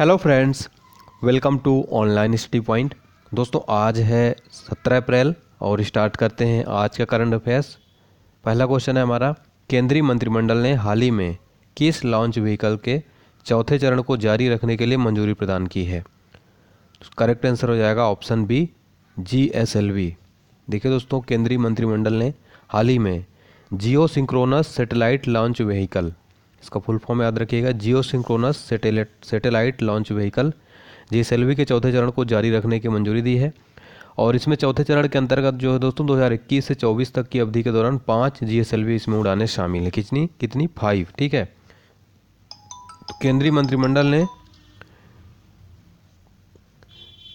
hello friends welcome to online study point दोस्तों आज है सत्रह अप्रैल और स्टार्ट करते हैं आज का करंट अफेयर्स पहला क्वेश्चन है हमारा केंद्रीय मंत्रिमंडल ने हाल ही में किस लॉन्च व्हीकल के चौथे चरण को जारी रखने के लिए मंजूरी प्रदान की है करेक्ट आंसर हो जाएगा option B G S L V देखिए दोस्तों केंद्रीय मंत्रिमंडल ने हाल ही में geosynchronous satellite launch vehicle इसका फुल फॉर्म याद रखिएगा geosynchronous satellite satellite launch vehicle जी के चौथे चरण को जारी रखने की मंजूरी दी है और इसमें चौथे चरण के अंतर्गत जो है दोस्तों 2021 से 24 तक की अवधि के दौरान पाँच जी इसमें उड़ाने शामिल हैं कितनी कितनी फाइव ठीक है तो केंद्रीय मंत्रिमंडल ने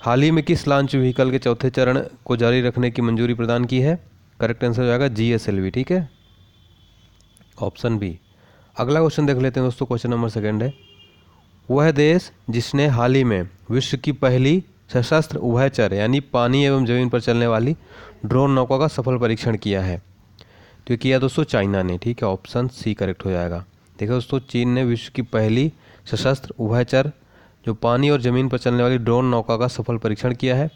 हाल ही में किस लॉन्च व्हीकल के चौथे चरण को जारी रखने की मंजूरी प्रदान की है करेक्ट आंसर हो जाएगा जी ठीक है ऑप्शन बी अगला क्वेश्चन देख लेते हैं दोस्तों क्वेश्चन नंबर सेकेंड है वह देश जिसने हाल ही में विश्व की पहली सशस्त्र उभयचर यानी पानी एवं जमीन पर चलने वाली ड्रोन नौका का सफल परीक्षण किया है तो किया दोस्तों चाइना ने ठीक है ऑप्शन सी करेक्ट हो जाएगा देखिए दोस्तों चीन ने विश्व की पहली सशस्त्र उभयचर जो पानी और ज़मीन पर चलने वाली ड्रोन नौका का सफल परीक्षण किया है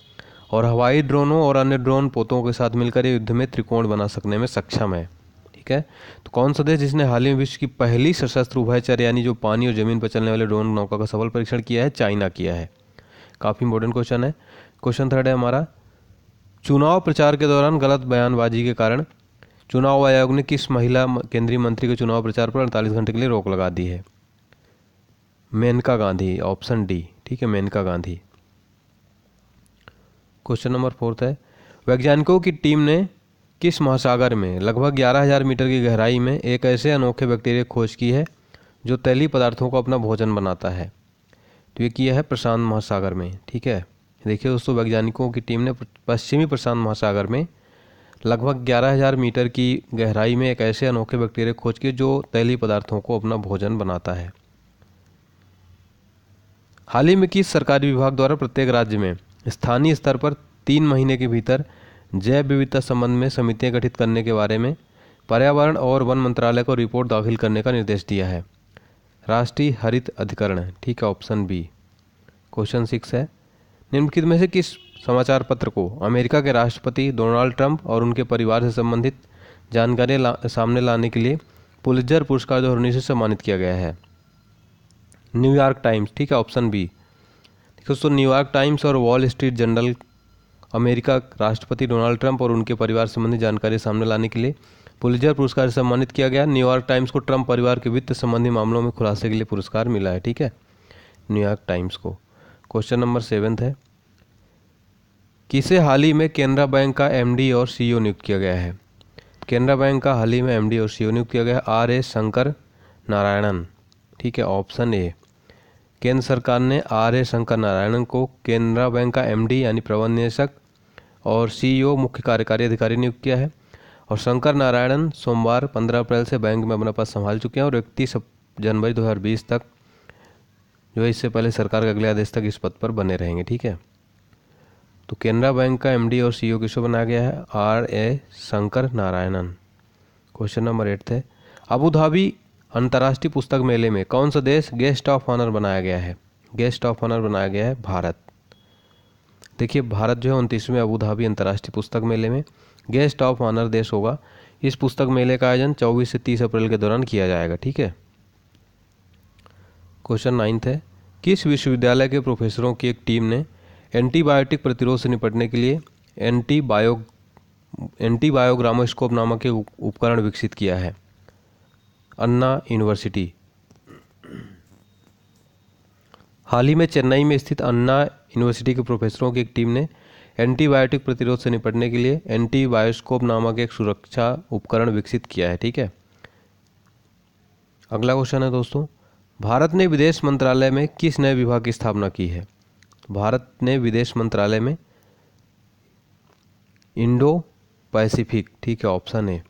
और हवाई ड्रोनों और अन्य ड्रोन पोतों के साथ मिलकर ये युद्ध में त्रिकोण बना सकने में सक्षम है ठीक है तो कौन सा देश जिसने हाल ही में विश्व की पहली सशस्त्र उभयचर यानी जो पानी और जमीन पर चलने वाले ड्रोन नौका का सफल परीक्षण किया है चाइना किया है काफ़ी इंपॉर्टेंट क्वेश्चन है क्वेश्चन थर्ड है हमारा चुनाव प्रचार के दौरान गलत बयानबाजी के कारण चुनाव आयोग ने किस महिला केंद्रीय मंत्री के चुनाव प्रचार पर अड़तालीस घंटे के लिए रोक लगा दी है मेनका गांधी ऑप्शन डी ठीक है Maneka Gandhi question number fourth है वैज्ञानिकों की टीम ने किस महासागर में लगभग ग्यारह हजार मीटर की गहराई में एक ऐसे अनोखे बैक्टीरिया खोज की है जो तैली पदार्थों को अपना भोजन बनाता है तो ये किया है प्रशांत महासागर में ठीक है देखिए दोस्तों वैज्ञानिकों की टीम ने पश्चिमी प्रशांत महासागर में लगभग ग्यारह हजार मीटर की गहराई में एक ऐसे अनोखे बैक्टीरिया खोज किए जो तैली पदार्थों को अपना भोजन बनाता है हाल ही में किस सरकारी विभाग द्वारा प्रत्येक राज्य में स्थानीय स्तर पर तीन महीने के भीतर जैव विविधता संबंध में समितियां गठित करने के बारे में पर्यावरण और वन मंत्रालय को रिपोर्ट दाखिल करने का निर्देश दिया है राष्ट्रीय हरित अधिकरण ठीक है ऑप्शन बी क्वेश्चन सिक्स है निम्नलिखित में से किस समाचार पत्र को अमेरिका के राष्ट्रपति डोनाल्ड ट्रंप और उनके परिवार से संबंधित जानकारी ला, सामने लाने के लिए पुलिजर पुरस्कार दो से सम्मानित किया गया है न्यूयॉर्क टाइम्स ठीक है ऑप्शन बी दोस्तों न्यूयॉर्क टाइम्स और वॉल स्ट्रीट जर्नल अमेरिका राष्ट्रपति डोनाल्ड ट्रंप और उनके परिवार संबंधी जानकारी सामने लाने के लिए पुलिजर पुरस्कार सम्मानित किया गया न्यूयॉर्क टाइम्स को ट्रंप परिवार के वित्त संबंधी मामलों में खुलासे के लिए पुरस्कार मिला है ठीक है न्यूयॉर्क टाइम्स को क्वेश्चन नंबर सेवेंथ है किसे हाल ही में केनरा बैंक का एम और सी नियुक्त किया गया है केनरा बैंक का हाल ही में एम और सी नियुक्त किया गया है आर ए शंकर नारायणन ठीक है ऑप्शन ए केंद्र सरकार ने आर ए शंकर नारायणन को केनरा बैंक का एमडी यानी प्रबंध निदेशक और सीईओ e मुख्य कार्यकारी अधिकारी नियुक्त किया है और शंकर नारायणन सोमवार 15 अप्रैल से बैंक में अपना पद संभाल चुके हैं और इकतीस जनवरी 2020 तक जो है इससे पहले सरकार के अगले आदेश तक इस पद पर बने रहेंगे ठीक है तो केनरा बैंक का एमडी और सीईओ e किसको बनाया गया है R A Shankar Narayanan question number eight थे अबू धाबी अंतर्राष्ट्रीय पुस्तक मेले में कौन सा देश गेस्ट ऑफ ऑनर बनाया गया है गेस्ट ऑफ ऑनर बनाया गया है भारत देखिए भारत जो है उनतीसवें अबूधाबी अंतर्राष्ट्रीय पुस्तक मेले में गेस्ट ऑफ ऑनर देश होगा इस पुस्तक मेले का आयोजन 24 से 30 अप्रैल के दौरान किया जाएगा ठीक है क्वेश्चन नाइन्थ है किस विश्वविद्यालय के प्रोफेसरों की एक टीम ने एंटीबायोटिक प्रतिरोध से निपटने के लिए एंटीबायो एंटीबायोग्रामोस्कोप नामक एक उपकरण विकसित किया है अन्ना यूनिवर्सिटी हाल ही में चेन्नई में स्थित अन्ना यूनिवर्सिटी के प्रोफेसरों की एक टीम ने एंटीबायोटिक प्रतिरोध से निपटने के लिए एंटीबायोस्कोप नामक एक सुरक्षा उपकरण विकसित किया है ठीक है अगला क्वेश्चन है दोस्तों भारत ने विदेश मंत्रालय में किस नए विभाग की स्थापना की है भारत ने विदेश मंत्रालय में इंडो पैसिफिक ठीक है ऑप्शन ए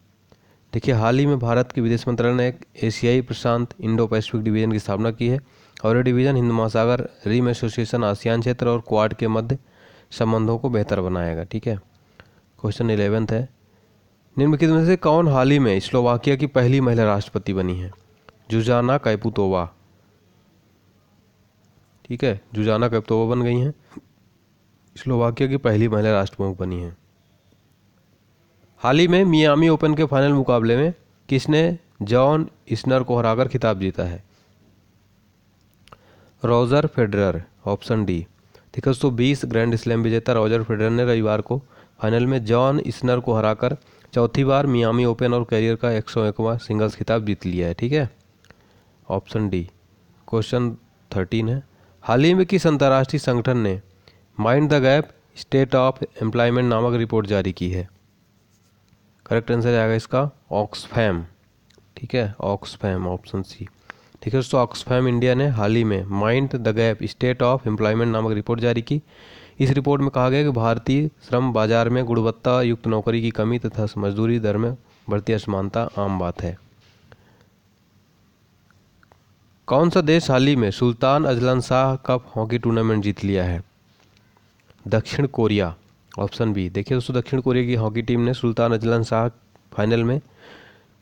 देखिए हाल ही में भारत के विदेश मंत्रालय ने एक एशियाई प्रशांत इंडो पैसिफिक डिवीजन की स्थापना की है और ये डिवीज़न हिंद महासागर रीम एसोसिएशन आसियान क्षेत्र और क्वाड के मध्य संबंधों को बेहतर बनाएगा ठीक है क्वेश्चन इलेवेंथ है निम्नलिखित में से कौन हाल ही में स्लोवाकिया की पहली महिला राष्ट्रपति बनी है जुजाना कैपुतोवा ठीक है जुजाना कैपुतोवा बन गई हैं स्लोवाकिया की पहली महिला राष्ट्रप्रमुख बनी है हाल ही में मियामी ओपन के फाइनल मुकाबले में किसने जॉन इस्नर को हराकर खिताब जीता है रोजर फेडरर ऑप्शन डी ठीक है दोस्तों बीस ग्रैंड स्लैम विजेता रॉजर फेडरर ने रविवार को फाइनल में जॉन इसनर को हराकर चौथी बार मियामी ओपन और कैरियर का एक सौ एकवा सिंगल्स खिताब जीत लिया है ठीक है ऑप्शन डी क्वेश्चन थर्टीन है हाल ही में किस अंतर्राष्ट्रीय संगठन ने mind the gap state of employment नामक रिपोर्ट जारी की है करेक्ट आंसर आएगा इसका ऑक्सफैम ठीक है ऑक्सफैम ऑप्शन सी ठीक है दोस्तों ऑक्सफैम इंडिया ने हाल ही में mind the gap state of employment नामक रिपोर्ट जारी की इस रिपोर्ट में कहा गया कि भारतीय श्रम बाजार में गुणवत्ता युक्त नौकरी की कमी तथा मजदूरी दर में बढ़ती असमानता आम बात है कौन सा देश हाल ही में Sultan Azlan Shah cup hockey tournament जीत लिया है दक्षिण कोरिया ऑप्शन बी देखिए दोस्तों दक्षिण कोरिया की हॉकी टीम ने सुल्तान अजलान शाह फाइनल में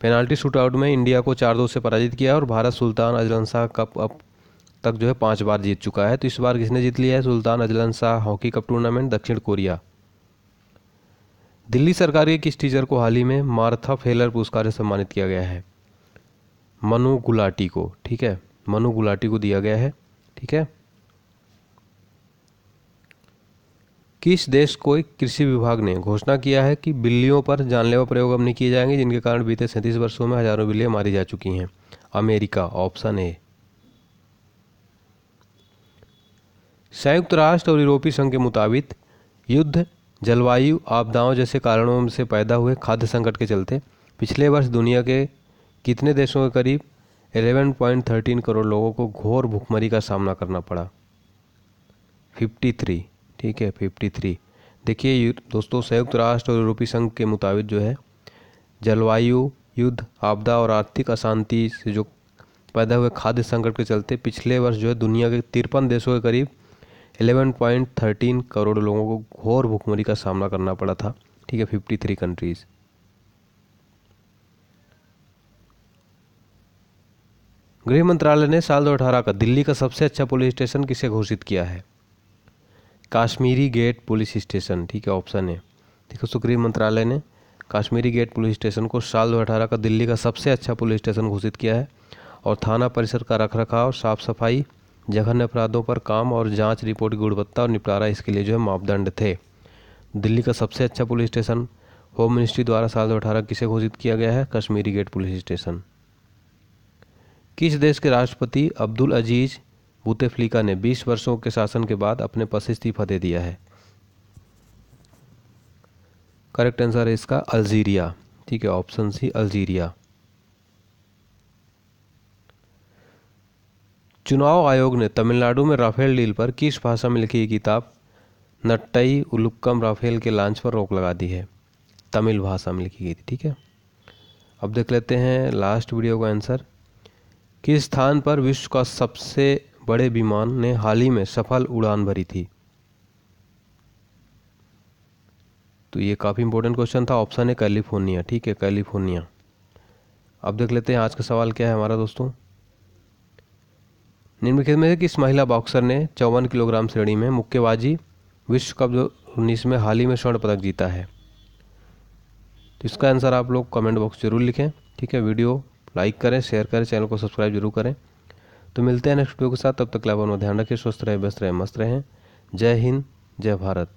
पेनाल्टी शूटआउट में इंडिया को चार दो से पराजित किया और Bharat Sultan Azlan Shah cup अब तक जो है पाँच बार जीत चुका है तो इस बार किसने जीत लिया है Sultan Azlan Shah hockey cup tournament दक्षिण कोरिया दिल्ली सरकार के किस टीचर को हाल ही में मार्था फेलर पुरस्कार से सम्मानित किया गया है मनु गुलाटी को ठीक है मनु गुलाटी को दिया गया है ठीक है किस देश को कृषि विभाग ने घोषणा किया है कि बिल्लियों पर जानलेवा प्रयोग अब नहीं किए जाएंगे जिनके कारण बीते सैंतीस वर्षों में हजारों बिल्लियाँ मारी जा चुकी हैं अमेरिका ऑप्शन ए संयुक्त राष्ट्र और यूरोपीय संघ के मुताबिक युद्ध जलवायु आपदाओं जैसे कारणों से पैदा हुए खाद्य संकट के चलते पिछले वर्ष दुनिया के कितने देशों के करीब 11.13 करोड़ लोगों को घोर भुखमरी का सामना करना पड़ा 53 ठीक है फिफ्टी थ्री देखिए दोस्तों संयुक्त राष्ट्र और यूरोपीय संघ के मुताबिक जो है जलवायु युद्ध आपदा और आर्थिक अशांति से जो पैदा हुए खाद्य संकट के चलते पिछले वर्ष जो है दुनिया के तिरपन देशों के करीब 11.13 करोड़ लोगों को घोर भुखमरी का सामना करना पड़ा था ठीक है फिफ्टी थ्री कंट्रीज़ गृह मंत्रालय ने साल अठारह का दिल्ली का सबसे अच्छा पुलिस स्टेशन किसे घोषित किया है काश्मीरी गेट पुलिस स्टेशन ठीक है ऑप्शन है देखो सुग्रीव मंत्रालय ने काश्मीरी गेट पुलिस स्टेशन को साल दो अठारह का दिल्ली का सबसे अच्छा पुलिस स्टेशन घोषित किया है और थाना परिसर का रख रखाव साफ सफाई जघन्य अपराधों पर काम और जांच रिपोर्ट की गुणवत्ता और निपटारा इसके लिए जो है मापदंड थे दिल्ली का सबसे अच्छा पुलिस स्टेशन होम मिनिस्ट्री द्वारा साल दो अठारह किसे घोषित किया गया है कश्मीरी गेट पुलिस स्टेशन किस देश के राष्ट्रपति अब्दुल अजीज़ बूतेफ्लिका ने 20 वर्षों के शासन के बाद अपने पद इस्तीफा दे दिया है करेक्ट आंसर है इसका अल्जीरिया ठीक है ऑप्शन सी अल्जीरिया चुनाव आयोग ने तमिलनाडु में राफेल डील पर किस भाषा में लिखी किताब नट्टई उलुक्कम राफेल के लॉन्च पर रोक लगा दी है तमिल भाषा में लिखी गई थी ठीक है अब देख लेते हैं लास्ट वीडियो का आंसर किस स्थान पर विश्व का सबसे बड़े विमान ने हाल ही में सफल उड़ान भरी थी तो ये काफ़ी इंपॉर्टेंट क्वेश्चन था ऑप्शन है कैलिफोर्निया ठीक है कैलिफोर्निया अब देख लेते हैं आज का सवाल क्या है हमारा दोस्तों निम्नलिखित में किस महिला बॉक्सर ने चौवन किलोग्राम श्रेणी में मुक्केबाजी विश्व कप दो उन्नीस में हाल ही में स्वर्ण पदक जीता है तो इसका आंसर आप लोग कमेंट बॉक्स जरूर लिखें ठीक है वीडियो लाइक करें शेयर करें चैनल को सब्सक्राइब जरूर करें तो मिलते हैं नेक्स्ट वीडियो के साथ तब तक लाभ ध्यान रखिए स्वस्थ रहे व्यस्त रहे मस्त रहें जय हिंद जय भारत